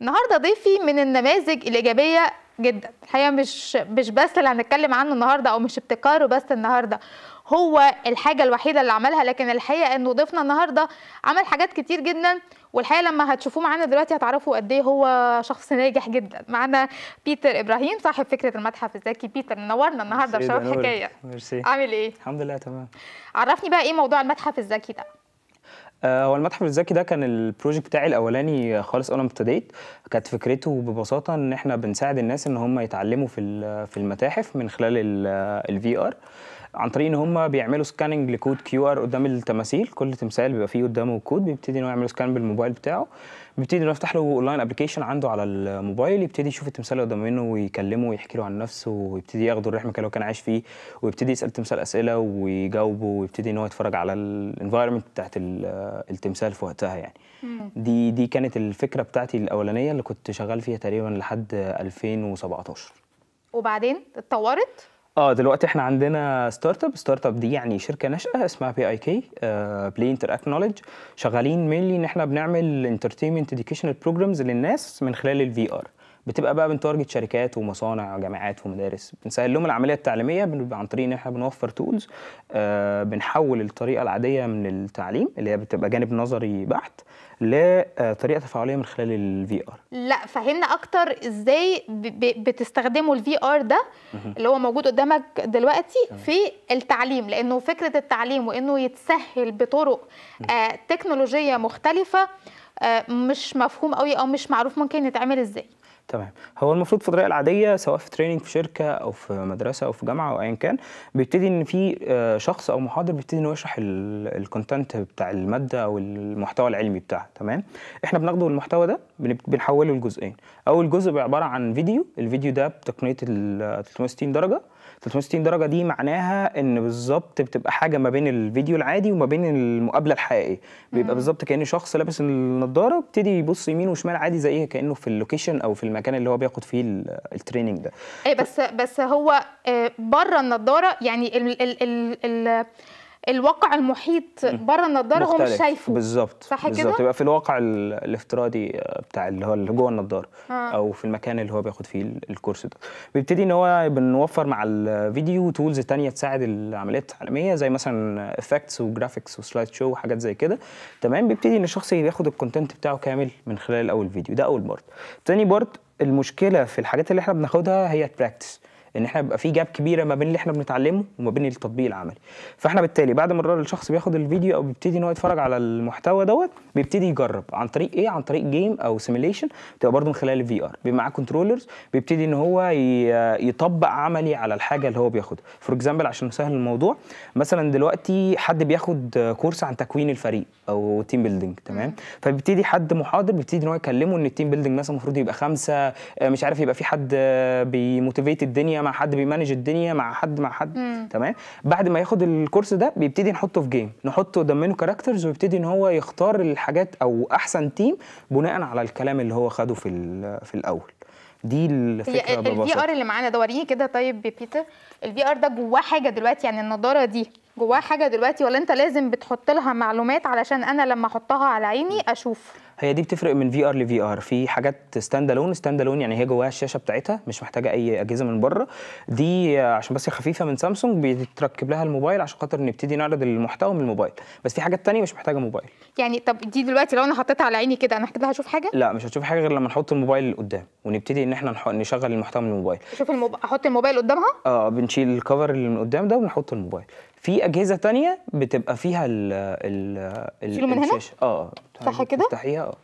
النهارده ضيفي من النماذج الايجابيه جدا الحقيقه مش مش بس اللي هنتكلم عنه النهارده او مش ابتكاره بس النهارده هو الحاجه الوحيده اللي عملها لكن الحقيقه انه ضيفنا النهارده عمل حاجات كتير جدا والحقيقه لما هتشوفوه معانا دلوقتي هتعرفوا قد ايه هو شخص ناجح جدا معانا بيتر ابراهيم صاحب فكره المتحف الذكي بيتر منورنا النهارده شرف حكايه ميرسي عامل ايه الحمد لله تمام عرفني بقى ايه موضوع المتحف الذكي ده آه، هو المتحف الذكي ده كان البروجكت بتاعي الاولاني خالص اول ما ابتديت كانت فكرته ببساطه ان احنا بنساعد الناس ان هم يتعلموا في في المتاحف من خلال الفي ار عن طريق ان هم بيعملوا سكاننج لكود كيو ار قدام التماثيل كل تمثال بيبقى فيه قدامه كود بيبتدي ان هو يعمل سكان بالموبايل بتاعه بيبتدي انه يفتح له اونلاين ابلكيشن عنده على الموبايل يبتدي يشوف التمثال اللي قدام منه ويكلمه ويحكي له عن نفسه ويبتدي ياخده الرحله اللي هو كان عايش فيه ويبتدي يسال التمثال اسئله ويجاوبه ويبتدي ان هو يتفرج على الانفايرمنت بتاعت التمثال في وقتها يعني دي دي كانت الفكره بتاعتي الاولانيه اللي كنت شغال فيها تقريبا لحد 2017 وبعدين اتطورت اه دلوقتي احنا عندنا ستارت اب ستارت اب دي يعني شركه ناشئه اسمها بي اي كي بلاي انتر اكت نولج شغالين مينلي ان احنا بنعمل انترتينمنت اديوكيشنال بروجرامز للناس من خلال الفي ار بتبقى بقى بنتارجت شركات ومصانع وجامعات ومدارس بنسهل لهم العمليه التعليميه عن طريق ان احنا بنوفر تولز آه، بنحول الطريقه العاديه من التعليم اللي هي بتبقى جانب نظري بحت لطريقه آه، تفاعليه من خلال الفي ار لا فهمنا اكتر ازاي بتستخدموا الفي ار ده اللي هو موجود قدامك دلوقتي في التعليم لانه فكره التعليم وانه يتسهل بطرق آه، تكنولوجيه مختلفه مش مفهوم قوي او مش معروف ممكن يتعمل ازاي تمام هو المفروض في الطريقه العاديه سواء في تريننج في شركه او في مدرسه او في جامعه او ايا كان بيبتدي ان في آه، شخص او محاضر بيبتدي ان هو يشرح الكونتنت بتاع الماده او المحتوى العلمي بتاعها تمام احنا بناخده المحتوى ده بنحوله لجزئين اول جزء بيبقى عباره عن فيديو الفيديو ده بتقنيه ال 360 آه، درجه 360 درجه دي معناها ان بالظبط بتبقى حاجه ما بين الفيديو العادي وما بين المقابله الحقيقيه بيبقى بالظبط كان شخص لابس النضاره ابتدي يبص يمين وشمال عادي زي كانه في اللوكيشن او في المكان اللي هو بياخد فيه التريننج ده ايه بس بس هو آه، بره النضاره يعني ال ال ال, ال الواقع المحيط بره النضاره هو مش شايفه بالظبط صح كده بالظبط يبقى في الواقع الافتراضي آه، بتاع اللي هو اللي جوه النضاره آه. او في المكان اللي هو بياخد فيه الكورس ده بيبتدي ان هو بنوفر مع الفيديو تولز ثانيه تساعد العمليات التعليميه زي مثلا افكتس وجرافيكس وسلايد شو وحاجات زي كده تمام بيبتدي ان الشخص ياخد الكونتنت بتاعه كامل من خلال اول فيديو ده اول بارت تاني بارت المشكله في الحاجات اللي احنا بناخدها هي البراكتس ان احنا بيبقى في جاب كبيره ما بين اللي احنا بنتعلمه وما بين التطبيق العملي فاحنا بالتالي بعد ما الشخص بياخد الفيديو او بيبتدي ان هو يتفرج على المحتوى دوت بيبتدي يجرب عن طريق ايه عن طريق جيم او سيميليشن بتبقى برده من خلال الفي ار بيبقى معاه كنترولرز بيبتدي ان هو يطبق عملي على الحاجه اللي هو بياخدها فور اكزامبل عشان نسهل الموضوع مثلا دلوقتي حد بياخد كورس عن تكوين الفريق او تيم بيلدينج تمام فبيبتدي حد محاضر بيبتدي ان هو يكلمه ان التيم بيلدينج مثلا المفروض يبقى خمسه مش عارف يبقى في حد بيموتيفيت الدنيا مع حد بيمانج الدنيا مع حد مع حد مم. تمام بعد ما ياخد الكورس ده بيبتدي نحطه في جيم نحطه ضمنه كاركترز ويبتدي ان هو يختار الحاجات او احسن تيم بناء على الكلام اللي هو خده في في الاول دي الفكره الفي ار اللي معانا ده وريه كده طيب بيتر الفي ار ده جواه حاجه دلوقتي يعني النضاره دي جواه حاجه دلوقتي ولا انت لازم بتحط لها معلومات علشان انا لما احطها على عيني اشوف هي دي بتفرق من في ار لفي ار في حاجات ستاند الون ستاند الون يعني هي جواها الشاشه بتاعتها مش محتاجه اي اجهزه من بره دي عشان بس خفيفه من سامسونج بيتركب لها الموبايل عشان خاطر نبتدي نعرض المحتوى من الموبايل بس في حاجات ثانيه مش محتاجه موبايل يعني طب دي دلوقتي لو انا حطيتها على عيني كده انا كده هشوف حاجه لا مش هتشوف حاجه غير لما نحط الموبايل قدام ونبتدي ان احنا نشغل المحتوى من الموبايل شوف احط الموبايل قدامها اه بنشيل الكفر اللي من قدام ده ونحط الموبايل في اجهزه تانية بتبقى فيها ال ال الشاشه اه صح كده تفتحيها اه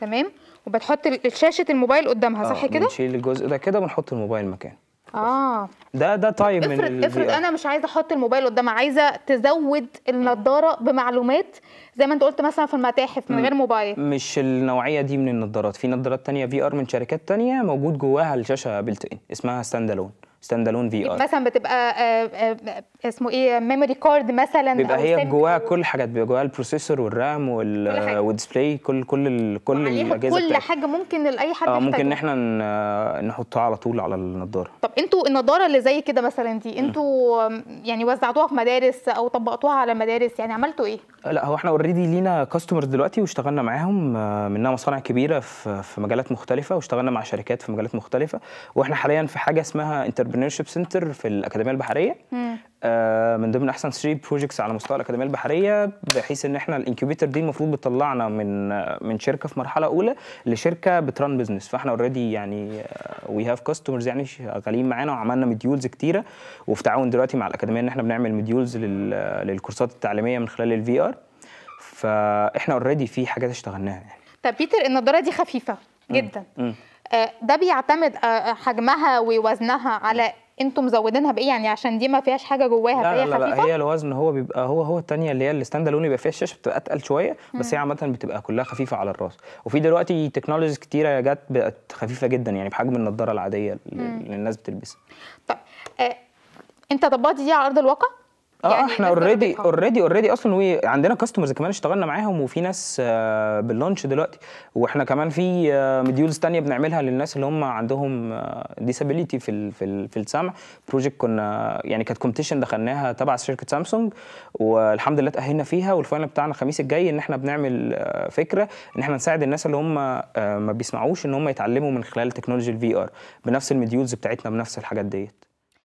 تمام وبتحط شاشه الموبايل قدامها صح آه، كده اه نشيل الجزء ده كده ونحط الموبايل مكانه اه ده ده طيب افرض من افرض انا مش عايزه احط الموبايل قدامها عايزه تزود النضاره بمعلومات زي ما انت قلت مثلا في المتاحف من غير موبايل مش النوعيه دي من النضارات في نضارات تانية في ار من شركات تانية موجود جواها الشاشه بلت ان اسمها ستاند الون ستاند الون في ار مثلا بتبقى آه، آه، اسمه ايه ميموري كارد مثلا بيبقى هي جواها كل حاجات بيبقى جواها البروسيسور والرام والديسبلاي كل كل ال كل الاجهزه كل حاجه ممكن لاي حد اه ممكن ان احنا نحطها على طول على النضاره طب انتوا النضاره اللي زي كده مثلا دي انتوا يعني وزعتوها في مدارس او طبقتوها على مدارس يعني عملتوا ايه لا هو احنا اوريدي لينا كاستمرز دلوقتي واشتغلنا معاهم آه، منها مصانع كبيره في مجالات مختلفه واشتغلنا مع شركات في مجالات مختلفه واحنا حاليا في حاجه اسمها انتربر انتربرينور شيب سنتر في الاكاديميه البحريه آه من ضمن احسن 3 بروجكتس على مستوى الاكاديميه البحريه بحيث ان احنا الانكيوبيتر دي المفروض بتطلعنا من من شركه في مرحله اولى لشركه بتران بزنس فاحنا اوريدي يعني وي هاف كاستمرز يعني شغالين معانا وعملنا مديولز كتيره وفي تعاون دلوقتي مع الاكاديميه ان احنا بنعمل مديولز للكورسات التعليميه من خلال الفي ار فاحنا اوريدي في حاجات اشتغلناها يعني طب بيتر النضاره دي خفيفه جدا مم. مم. آه، ده بيعتمد آه، آه، حجمها ووزنها على انتم مزودينها بايه يعني عشان دي ما فيهاش حاجه جواها لا فهي لا, لا, لا هي الوزن هو بيبقى هو هو الثانيه اللي هي الستاند الون بيبقى فيها الشاشه بتبقى اتقل شويه بس هي عامه بتبقى كلها خفيفه على الراس وفي دلوقتي تكنولوجيز كتيره جت بقت خفيفه جدا يعني بحجم النضاره العاديه اللي الناس بتلبسها طب آه انت طبقت دي على ارض الواقع اه يعني احنا اوريدي اوريدي اوريدي اصلا وعندنا كاستمرز كمان اشتغلنا معاهم وفي ناس آه باللانش دلوقتي واحنا كمان في مديولز آه، ثانيه بنعملها للناس اللي هم عندهم ديسابيليتي آه، في في, في السمع بروجكت كنا يعني كانت كومبتيشن دخلناها تبع شركه سامسونج والحمد لله تاهلنا فيها والفاينل بتاعنا الخميس الجاي ان احنا بنعمل آه، فكره ان احنا نساعد الناس اللي هم ما بيسمعوش ان هم يتعلموا من خلال تكنولوجي الفي ار بنفس المديولز بتاعتنا بنفس الحاجات ديت